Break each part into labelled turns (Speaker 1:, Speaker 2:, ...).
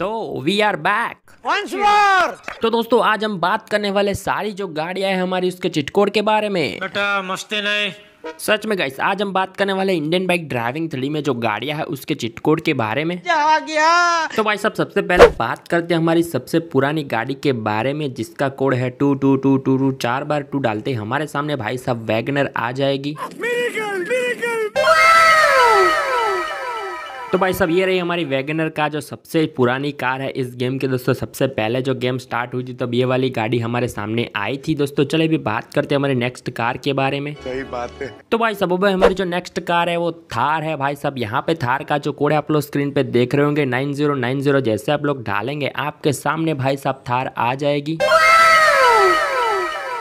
Speaker 1: तो we are back once more तो दोस्तों आज हम बात करने वाले सारी जो गाड़ियां है हमारी उसके चिटकोड़ के बारे में बेटा मस्ते नहीं सच में गाइस आज हम बात करने वाले इंडियन बाइक ड्राइविंग थ्री में जो गाड़ियां है उसके चिटकोड के बारे में गया तो भाई साहब सबसे पहले बात करते हैं हमारी सबसे पुरानी गाड़ी के बारे में जिसका कोड है two two two two two चार बार टू डालते हमारे सामने भाई साहब वैगनर आ जाएगी तो भाई सब ये रही हमारी वैगनर का जो सबसे पुरानी कार है इस गेम के दोस्तों सबसे पहले जो गेम स्टार्ट हुई थी तब ये वाली गाड़ी हमारे सामने आई थी दोस्तों चले भी बात करते हैं हमारे नेक्स्ट कार के बारे में सही बात है तो भाई सब भाई हमारी जो नेक्स्ट कार है वो थार है भाई सब यहाँ पे थार का जो कोड है आप लोग स्क्रीन पे देख रहे होंगे नाइन जैसे आप लोग ढालेंगे आपके सामने भाई साहब थार आ जाएगी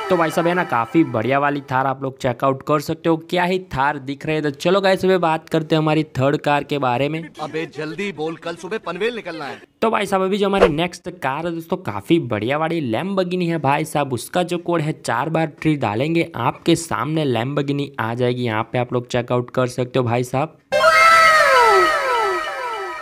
Speaker 1: तो भाई साहब है ना काफ़ी बढ़िया वाली थार आप लोग चेकआउट कर सकते हो क्या ही थार दिख रहे हैं तो चलो गाय सुबह बात करते हैं हमारी थर्ड कार के बारे में अबे जल्दी बोल कल सुबह पनवेल निकलना है तो भाई साहब अभी जो हमारी नेक्स्ट कार है दोस्तों काफ़ी बढ़िया वाली लैम है भाई साहब उसका जो कोड है चार बार ट्री डालेंगे आपके सामने लैम आ जाएगी यहाँ पे आप लोग चेकआउट कर सकते हो भाई साहब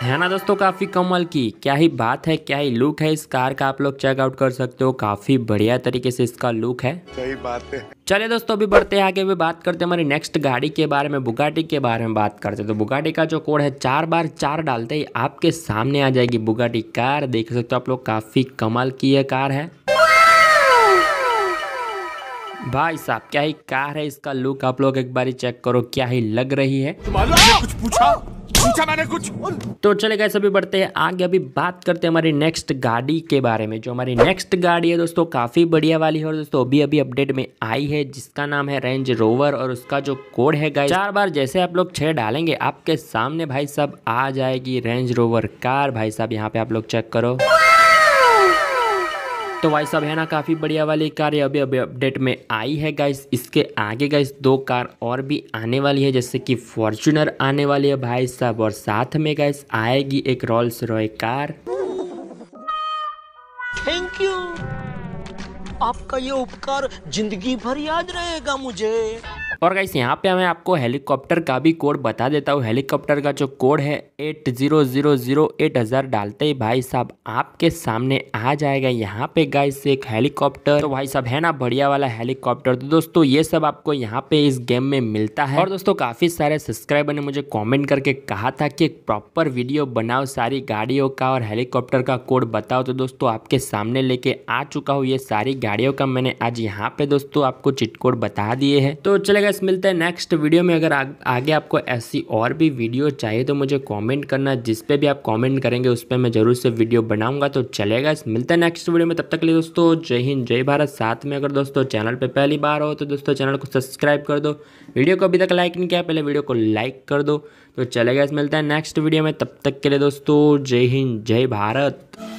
Speaker 1: है ना दोस्तों काफ़ी कमल की क्या ही बात है क्या ही लुक है इस कार का आप लोग चेकआउट कर सकते हो काफ़ी बढ़िया तरीके से इसका लुक है सही बात है चलिए दोस्तों अभी बढ़ते हैं आगे भी बात करते हैं हमारी नेक्स्ट गाड़ी के बारे में बुगाटी के बारे में बात करते हैं तो बुगाटी का जो कोड है चार बार चार डालते ही आपके सामने आ जाएगी बुगाटी कार देख सकते हो आप लोग काफ़ी कमल की ये कार है भाई साहब क्या ही कार है इसका लुक आप लोग एक बार चेक करो क्या ही लग रही है कुछ पूछा पूछा मैंने कुछ तो चले गए सभी बढ़ते हैं आगे अभी बात करते हैं हमारी नेक्स्ट गाड़ी के बारे में जो हमारी नेक्स्ट गाड़ी है दोस्तों काफ़ी बढ़िया वाली है और दोस्तों अभी अभी अपडेट में आई है जिसका नाम है रेंज रोवर और उसका जो कोड है गाइस चार बार जैसे आप लोग छह डालेंगे आपके सामने भाई साहब आ जाएगी रेंज रोवर कार भाई साहब यहाँ पे आप लोग चेक करो तो भाई साहब है ना काफ़ी बढ़िया वाली कार ये अभी अभी अपडेट में आई है गाइस इसके आगे गाइस दो कार और भी आने वाली है जैसे कि फॉर्चुनर आने वाली है भाई साहब और साथ में गाइस आएगी एक Rolls Royce car thank you आपका ये उपकार जिंदगी भर याद रहेगा मुझे और गाइस यहाँ पे मैं आपको हेलीकॉप्टर का भी कोड बता देता हूँ हेलीकॉप्टर का जो कोड है eight zero zero zero eight हज़ार डालते ही भाई साहब आपके सामने आ जाएगा यहाँ पे गाइस एक हेलीकॉप्टर तो भाई साहब है ना बढ़िया वाला हेलीकॉप्टर तो दोस्तों ये सब आपको यहाँ पे इस गेम में मिलता है और दोस्तों काफ़ी सारे सब्सक्राइबर ने मुझे कॉमेंट करके कहा था कि एक प्रॉपर वीडियो बनाओ सारी गाड़ियों का और हेलीकॉप्टर का कोड बताओ तो दोस्तों आपके सामने लेके आ चुका हूँ ये सारी गाड़ियों का मैंने आज यहाँ पे दोस्तों आपको चिटकोड बता दिए है तो चलेगा गैस मिलते हैं नेक्स्ट वीडियो में अगर आ, आगे आपको ऐसी और भी वीडियो चाहिए तो मुझे कमेंट करना जिस पे भी आप कमेंट करेंगे उस पर मैं ज़रूर से वीडियो बनाऊंगा तो चलेगा मिलते हैं नेक्स्ट वीडियो में तब तक के लिए दोस्तों जय हिंद जय भारत साथ में अगर दोस्तों चैनल पर पहली बार हो तो दोस्तों चैनल को सब्सक्राइब कर दो वीडियो को अभी तक लाइक नहीं किया पहले वीडियो को लाइक कर दो तो चलेगा मिलता है नेक्स्ट वीडियो में तब तक के लिए दोस्तों जय हिंद जय भारत